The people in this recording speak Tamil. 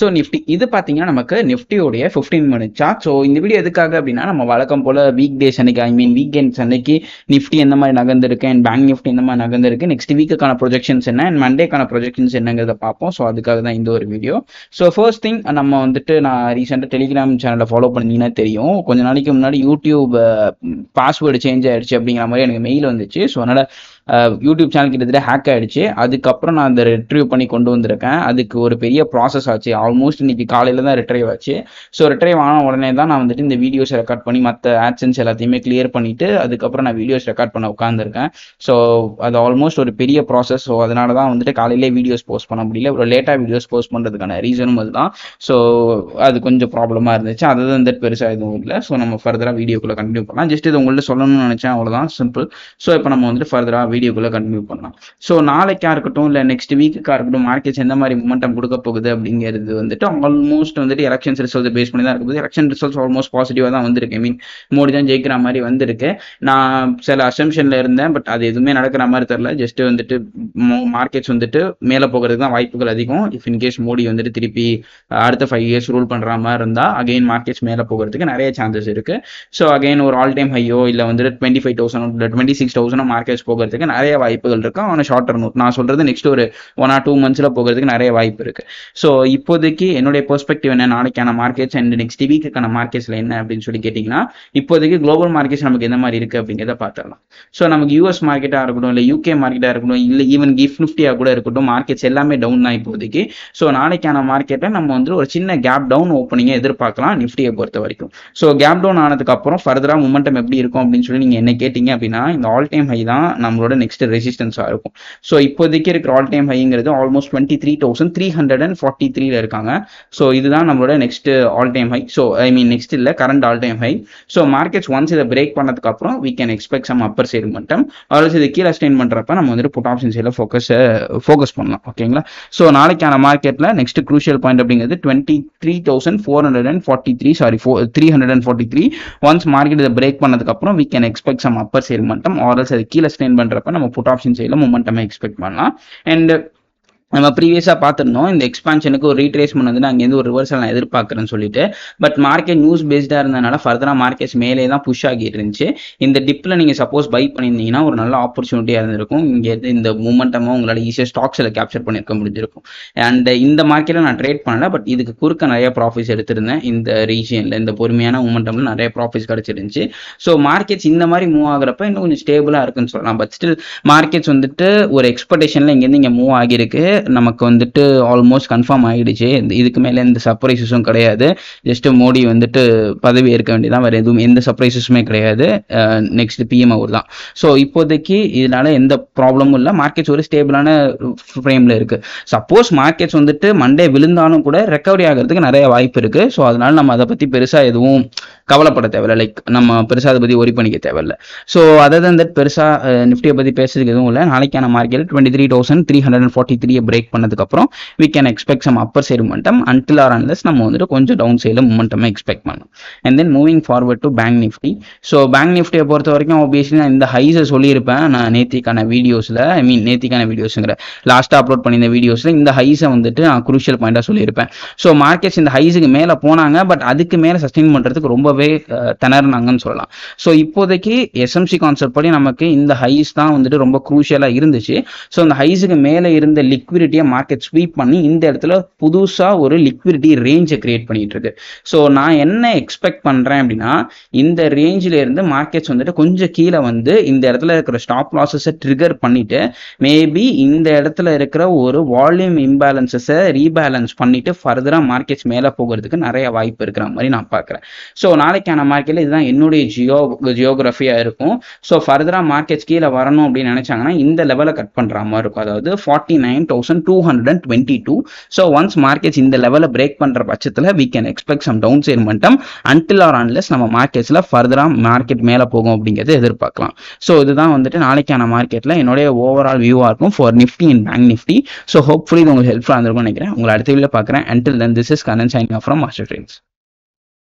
ஸோ நிஃப்டி இது பார்த்தீங்கன்னா நமக்கு நிஃப்டியோடைய ஃபிஃப்டீன் மினிட் சார்ட் ஸோ இந்த வீடியோ எதுக்காக அப்படின்னா நம்ம வழக்கம் போல வீக் டேஸ் அன்னைக்கு ஐ மீன் வீக்கெண்ட்ஸ் அன்னைக்கு நிஃப்டி எந்த மாதிரி நகர்ந்துருக்கு அண்ட் பேங்க் நிஃப்டி எந்த மாதிரி நகர்ந்துருக்கு நெக்ஸ்ட் வீக்குக்கான ப்ரொஜெக்ஷன்ஸ் என்ன அண்ட் மண்டேக்கான ப்ரொஜெக்ஷன்ஸ் என்னங்கிறத பார்ப்போம் ஸோ அதுக்காக தான் இந்த ஒரு வீடியோ ஸோ ஃபர்ஸ்ட் திங் நம்ம வந்துட்டு நான் ரீசெண்டாக டெலிகிராம் சேனலை ஃபாலோ பண்ணீங்கன்னா தெரியும் கொஞ்ச நாளைக்கு முன்னாடி யூடியூப் பாஸ்வேர்டு சேஞ்ச் ஆயிடுச்சு அப்படிங்கிற மாதிரி எனக்கு மெயில் வந்துச்சு ஸோ அதனால் யூடியூப் சேனல் கிட்டத்தட்ட ஹேக் ஆகிடுச்சு அதுக்கப்புறம் நான் அதை ரிட்ரீவ் பண்ணி கொண்டு வந்திருக்கேன் அதுக்கு ஒரு பெரிய ப்ராசஸ் ஆச்சு ஆல்மோஸ்ட் இன்னைக்கு காலையில் தான் ரிட்ரைவ் ஆச்சு ஸோ ரிட்ரைவ் ஆன உடனே தான் நான் வந்துட்டு இந்த வீடியோஸ் ரெக்கார்ட் பண்ணி மற்ற ஆட்சன்ஸ் எல்லாத்தையுமே கிளியர் பண்ணிட்டு அதுக்கப்புறம் நான் வீடியோஸ் ரெக்கார்ட் பண்ண உட்காந்துருக்கேன் ஸோ அது ஆல்மோஸ்ட் ஒரு பெரிய ப்ராசஸ் ஸோ அதனால தான் வந்துட்டு காலையிலே வீடியோஸ் போஸ்ட் பண்ண முடியல ஒரு லேட்டாக வீடியோஸ் போஸ்ட் பண்ணுறதுக்கான ரீசனும் அதுதான் ஸோ அது கொஞ்சம் ப்ராப்ளமாக இருந்துச்சு அதை தான் வந்துட்டு பெருசாக எதுவும் இல்லை ஸோ நம்ம ஃபர்தராக வீடியோக்குள்ளே கண்டினியூ பண்ணலாம் ஜஸ்ட் இது உங்கள்ட்ட சொல்லணும்னு நினச்சேன் அவ்வளோதான் சிம்பிள் ஸோ இப்போ நம்ம வந்துட்டு ஃபர்தராக வீடியோக்குள்ளே கண்டினியூ பண்ணலாம் ஸோ நாளைக்கா இருக்கட்டும் இல்லை நெக்ஸ்ட் வீக்குக்கா இருக்கட்டும் மார்க்கெட்ஸ் எந்த மாதிரி மூமெண்டம் கொடுக்க போகுது அப்படிங்கிறது வந்துட்டு ஆல்மோஸ்ட் வந்துட்டு எலெக்ஷன்ஸ் ரிசல்ட் பேஸ் பண்ணி தான் இருக்கும் எலெக்ஷன் ரிசல்ட்ஸ் ஆல்மோஸ்ட் பாசிட்டிவாக தான் வந்திருக்கு ஐ மீன் மோடி தான் ஜெயிக்கிற மாதிரி வந்திருக்கு நான் சில அசம்ஷன்ல இருந்தேன் பட் அது எதுவுமே நடக்கிற மாதிரி தெரில ஜஸ்ட் வந்துட்டு மார்க்கெட்ஸ் வந்துட்டு மேலே போகிறதுக்கு தான் வாய்ப்புகள் அதிகம் இஃப் இன்கேஸ் மோடி வந்துட்டு திருப்பி அடுத்த ஃபைவ் இயர்ஸ் ரூல் பண்ற மாதிரி இருந்தால் அகைன் மார்க்கெட்ஸ் மேலே போகிறதுக்கு நிறைய சான்சஸ் இருக்கு ஸோ அகைன் ஒரு ஆல் டைம் ஹையோ இல்லை வந்துட்டு twenty five thousand twenty six thousand markets போகிறதுக்கு போகிறதுக்கு நிறைய வாய்ப்புகள் இருக்கும் அவனை ஷார்ட் நோட் நான் சொல்றது நெக்ஸ்ட் ஒரு ஒன் ஆர் டூ மந்த்ஸில் போகிறதுக்கு நிறைய வாய்ப்பு இருக்கு ஸோ இப்போதைக்கு என்னுடைய பெர்ஸ்பெக்டிவ் என்ன நாளைக்கான மார்க்கெட்ஸ் அண்ட் நெக்ஸ்ட் வீக்குக்கான மார்க்கெட்ஸில் என்ன அப்படின்னு சொல்லி கேட்டிங்கன்னா இப்போதைக்கு குளோபல் மார்க்கெட்ஸ் நமக்கு எந்த மாதிரி இருக்கு அப்படிங்கிறத பார்த்துடலாம் ஸோ நமக்கு யூஎஸ் மார்க்கெட்டாக இருக்கட்டும் இல்லை யூகே மார்க்கெட்டாக இருக்கட்டும் இல்லை ஈவன் கிஃப்ட் நிஃப்டியாக கூட இருக்கட்டும் மார்க்கெட்ஸ் எல்லாமே டவுன் தான் இப்போதைக்கு ஸோ நாளைக்கான மார்க்கெட்டை நம்ம வந்து ஒரு சின்ன கேப் டவுன் ஓப்பனிங்கை எதிர்பார்க்கலாம் நிஃப்டியை பொறுத்த வரைக்கும் ஸோ கேப் டவுன் ஆனதுக்கு அப்புறம் ஃபர்தராக மூமெண்டம் எப்படி இருக்கும் அப்படின்னு சொல்லி நீங்கள் என்ன கேட்டிங்க அப்படின்னா இந்த ஆல் டைம் ஹை தான் நம்மளோட அதோட நெக்ஸ்ட் ரெசிஸ்டன்ஸா இருக்கும் ஸோ இப்போதைக்கு இருக்கிற ஆல் டைம் ஹைங்கிறது almost twenty three thousand three hundred and forty த்ரீல இருக்காங்க ஸோ இதுதான் நம்மளோட next all time high so I mean next இல்லை current all time high so markets once இதை பிரேக் பண்ணதுக்கு அப்புறம் we can expect some upper side மட்டும் அதாவது இது கீழே ஸ்டெயின் பண்ணுறப்ப நம்ம வந்துட்டு புட் ஆப்ஷன் சைடில் ஃபோக்கஸ் ஃபோக்கஸ் பண்ணலாம் ஓகேங்களா ஸோ நாளைக்கான மார்க்கெட்டில் நெக்ஸ்ட் க்ரூஷியல் பாயிண்ட் அப்படிங்கிறது twenty three thousand four hundred and forty three sorry four three hundred and forty three once market இதை பிரேக் பண்ணதுக்கப்புறம் we can expect some upper side மட்டும் ஆர்எல்ஸ் அது கீழே ஸ்டெயின் பண்ணுற அப்படிங்கிறப்ப நம்ம புட் ஆப்ஷன் சைடில் நம்ம எக்ஸ்பெக்ட் பண்ணலாம் அண்ட் நம்ம ப்ரீவியஸாக பார்த்துருந்தோம் இந்த எக்ஸ்பான்ஷனுக்கு ஒரு ரீட்ரேஸ்மெண்ட் வந்து நாங்கள் இங்கேருந்து ஒரு ரிவர்சல் நான் எதிர்பார்க்குறேன்னு சொல்லிட்டு பட் மார்க்கெட் நியூஸ் பேஸ்டாக இருந்ததுனால ஃபர்தராக மார்க்கெட்ஸ் மேலே தான் புஷ் ஆகிட்டு இருந்துச்சு இந்த டிப்பில் நீங்கள் சப்போஸ் பை பண்ணியிருந்தீங்கன்னா ஒரு நல்ல ஆப்பர்ச்சுனிட்டியாக இருந்திருக்கும் இங்கே இந்த மூமெண்டமாக உங்களால் ஈஸியாக ஸ்டாக்ஸில் கேப்சர் பண்ணியிருக்க முடிஞ்சிருக்கும் அண்ட் இந்த மார்க்கெட்டில் நான் ட்ரேட் பண்ணல பட் இதுக்கு குறுக்க நிறைய ப்ராஃபிட்ஸ் எடுத்திருந்தேன் இந்த ரீஜியனில் இந்த பொறுமையான மூமெண்டமில் நிறைய ப்ராஃபிட்ஸ் கிடச்சிருந்துச்சு ஸோ மார்க்கெட்ஸ் இந்த மாதிரி மூவ் ஆகிறப்ப இன்னும் கொஞ்சம் ஸ்டேபிளாக இருக்குன்னு சொல்லலாம் பட் ஸ்டில் மார்க்கெட்ஸ் வந்துட்டு ஒரு எக்ஸ்பெக்டேஷனில் இங்கேருந்து இங்கே மூவ் ஆகியிருக்கு நமக்கு வந்துட்டு ஆல்மோஸ்ட் கன்ஃபார்ம் ஆகிடுச்சு இதுக்கு மேலே எந்த சர்ப்ரைசஸும் கிடையாது ஜஸ்ட் மோடி வந்துட்டு பதவி ஏற்க வேண்டியதான் வேறு எதுவும் எந்த சர்ப்ரைசஸுமே கிடையாது நெக்ஸ்ட் பிஎம் அவர் தான் ஸோ இப்போதைக்கு இதனால எந்த ப்ராப்ளமும் இல்லை மார்க்கெட்ஸ் ஒரு ஸ்டேபிளான ஃப்ரேமில் இருக்குது சப்போஸ் மார்க்கெட்ஸ் வந்துட்டு மண்டே விழுந்தாலும் கூட ரெக்கவரி ஆகிறதுக்கு நிறைய வாய்ப்பு இருக்குது ஸோ அதனால நம்ம அதை பற்றி பெருசாக எதுவும் கவலைப்பட தேவையில்லை லைக் நம்ம பெருசாக அதை பற்றி ஒரி பண்ணிக்க தேவையில்ல ஸோ அதை தான் இந்த பெருசாக நிஃப்டியை பற்றி பேசுறதுக்கு எதுவும் இல்லை நாளைக்கான market twenty three thousand three hundred and forty three break பண்ணதுக்கப்புறம் we can expect some upper side momentum until or unless நம்ம வந்துட்டு கொஞ்சம் டவுன் சைடில் மொமெண்டம் எக்ஸ்பெக்ட் பண்ணலாம் and then moving forward to bank Nifty so bank நிஃப்டியை பொறுத்த வரைக்கும் ஆப்வியஸ்லி நான் இந்த ஹைஸை சொல்லியிருப்பேன் நான் நேத்திக்கான வீடியோஸில் ஐ மீன் நேத்திக்கான வீடியோஸுங்கிற லாஸ்ட்டாக அப்லோட் பண்ணி இந்த வீடியோஸில் இந்த ஹைஸை வந்துட்டு நான் குரூஷியல் பாயிண்டாக சொல்லியிருப்பேன் ஸோ மார்க்கெட்ஸ் இந்த ஹைஸுக்கு மேலே போனாங்க பட் அதுக்கு மேலே சஸ்டெயின் பண்ணுறதுக்கு ரொம்பவே திணறினாங்கன்னு சொல்லலாம் ஸோ இப்போதைக்கு எஸ்எம்சி கான்செப்ட் படி நமக்கு இந்த ஹைஸ் தான் வந்துட்டு ரொம்ப குரூஷியலாக இருந்துச்சு ஸோ அந்த ஹைஸுக்கு மேலே இருந்த லிக்விட் லிக்விடிட்டியை மார்க்கெட் ஸ்வீப் பண்ணி இந்த இடத்துல புதுசாக ஒரு லிக்விடிட்டி ரேஞ்சை கிரியேட் பண்ணிட்டு இருக்கு ஸோ நான் என்ன எக்ஸ்பெக்ட் பண்ணுறேன் அப்படின்னா இந்த ரேஞ்சில இருந்து மார்க்கெட்ஸ் வந்துட்டு கொஞ்சம் கீழே வந்து இந்த இடத்துல இருக்கிற ஸ்டாப் லாஸஸை ட்ரிகர் பண்ணிட்டு மேபி இந்த இடத்துல இருக்கிற ஒரு வால்யூம் இம்பேலன்சஸை ரீபேலன்ஸ் பண்ணிட்டு ஃபர்தராக மார்க்கெட்ஸ் மேலே போகிறதுக்கு நிறைய வாய்ப்பு இருக்கிற மாதிரி நான் பார்க்குறேன் ஸோ நாளைக்கான மார்க்கெட்டில் இதுதான் என்னுடைய ஜியோ ஜியோகிராஃபியாக இருக்கும் ஸோ ஃபர்தராக மார்க்கெட்ஸ் கீழே வரணும் அப்படின்னு நினச்சாங்கன்னா இந்த லெவலை கட் பண்ணுற மாதிரி இருக்கும் அதாவது forty nine thousand thousand two hundred and twenty two so once markets இந்த லெவலில் பிரேக் பண்ணுற பட்சத்தில் we can expect some down சேர் மட்டும் அன்டில் ஆர் அன்லெஸ் நம்ம மார்க்கெட்ஸில் ஃபர்தராக மார்க்கெட் மேலே போகும் அப்படிங்கிறது எதிர்பார்க்கலாம் ஸோ இதுதான் வந்துட்டு நாளைக்கான மார்க்கெட்டில் என்னுடைய ஓவரால் வியூவாக இருக்கும் for Nifty and bank Nifty so hopefully இது உங்களுக்கு ஹெல்ப்ஃபுல்லாக இருந்திருக்கும்னு நினைக்கிறேன் உங்களை அடுத்த வீடியோ பார்க்குறேன் until then this is Kannan signing off from master trades